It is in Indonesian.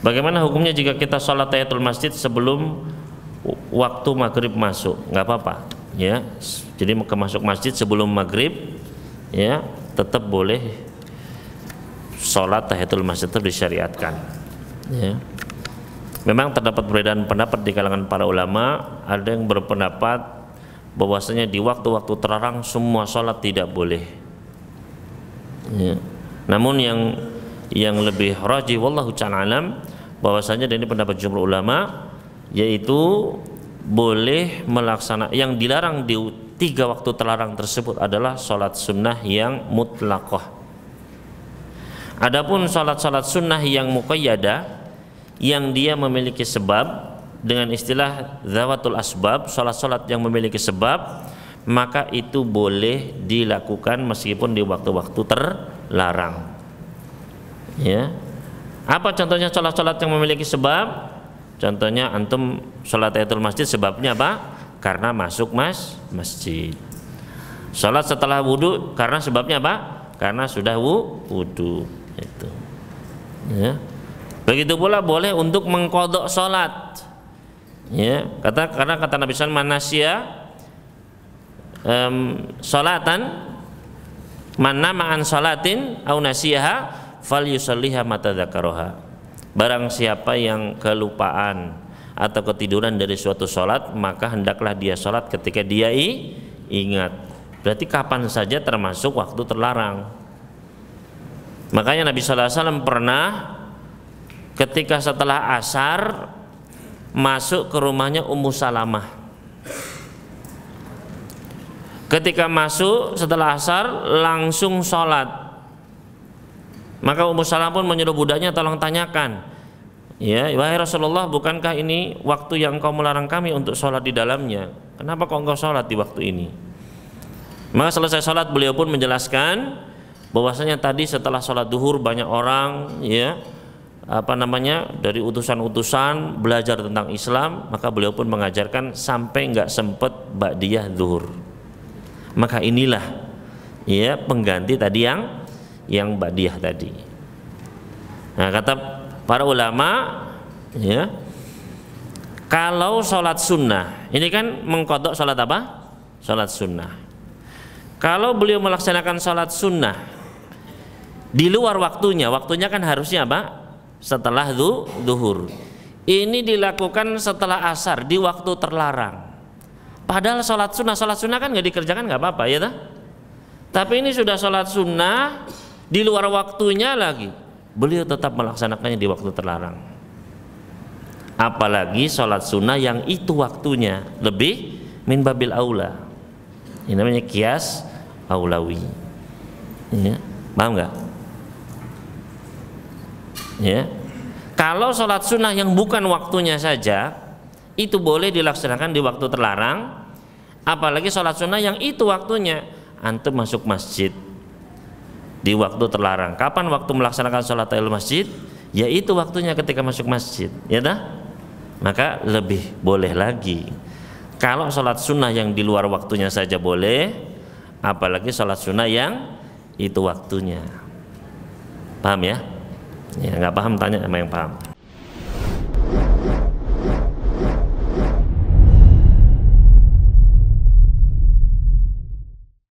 Bagaimana hukumnya jika kita sholat tahiyatul masjid sebelum waktu maghrib masuk? Nggak apa-apa, ya. Jadi ke masuk masjid sebelum maghrib, ya, tetap boleh sholat tahiyatul masjid tetap disyariatkan. Ya. Memang terdapat perbedaan pendapat di kalangan para ulama. Ada yang berpendapat bahwasanya di waktu-waktu terlarang semua sholat tidak boleh. Ya. Namun yang yang lebih rajih, wallahu alam bahwasanya dan ini pendapat jumlah ulama yaitu boleh melaksanakan yang dilarang di tiga waktu terlarang tersebut adalah sholat sunnah yang mutlakoh. Adapun sholat-sholat sunnah yang muqayyada yang dia memiliki sebab dengan istilah zawatul asbab sholat-sholat yang memiliki sebab maka itu boleh dilakukan meskipun di waktu-waktu terlarang ya apa contohnya sholat-sholat yang memiliki sebab? Contohnya antum sholat ayatul masjid sebabnya apa? Karena masuk mas masjid. Sholat setelah wudhu karena sebabnya apa? Karena sudah wudhu. Itu. Ya. Begitu pula boleh untuk mengkodok sholat. Ya, kata karena kata Nabi SAW manasia um, sholatan mana ma'an sholatin au nasiha fal yusalliha mata dzakaroha barang siapa yang kelupaan atau ketiduran dari suatu sholat maka hendaklah dia sholat ketika dia ingat berarti kapan saja termasuk waktu terlarang makanya Nabi SAW pernah ketika setelah asar masuk ke rumahnya Ummu Salamah ketika masuk setelah asar langsung sholat maka Ummu Salam pun menyuruh budaknya tolong tanyakan, ya wahai Rasulullah bukankah ini waktu yang engkau melarang kami untuk sholat di dalamnya? Kenapa kok engkau sholat di waktu ini? Maka selesai sholat beliau pun menjelaskan bahwasanya tadi setelah sholat duhur banyak orang ya apa namanya dari utusan-utusan belajar tentang Islam maka beliau pun mengajarkan sampai nggak sempet bakdiyah duhur. maka inilah ya pengganti tadi yang yang badiah tadi. Nah, kata para ulama ya kalau sholat sunnah ini kan mengkodok sholat apa sholat sunnah kalau beliau melaksanakan sholat sunnah di luar waktunya waktunya kan harusnya apa setelah du, duhur ini dilakukan setelah asar di waktu terlarang padahal sholat sunnah sholat sunnah kan nggak dikerjakan nggak apa-apa ya ta? tapi ini sudah sholat sunnah di luar waktunya lagi beliau tetap melaksanakannya di waktu terlarang apalagi sholat sunnah yang itu waktunya lebih min babil aula ini namanya kias aulawi ya paham nggak ya kalau sholat sunnah yang bukan waktunya saja itu boleh dilaksanakan di waktu terlarang apalagi sholat sunnah yang itu waktunya antum masuk masjid di waktu terlarang. Kapan waktu melaksanakan sholat tahiyatul masjid? Yaitu waktunya ketika masuk masjid, ya dah. Maka lebih boleh lagi. Kalau sholat sunnah yang di luar waktunya saja boleh, apalagi sholat sunnah yang itu waktunya. Paham ya? Ya nggak paham tanya sama yang paham.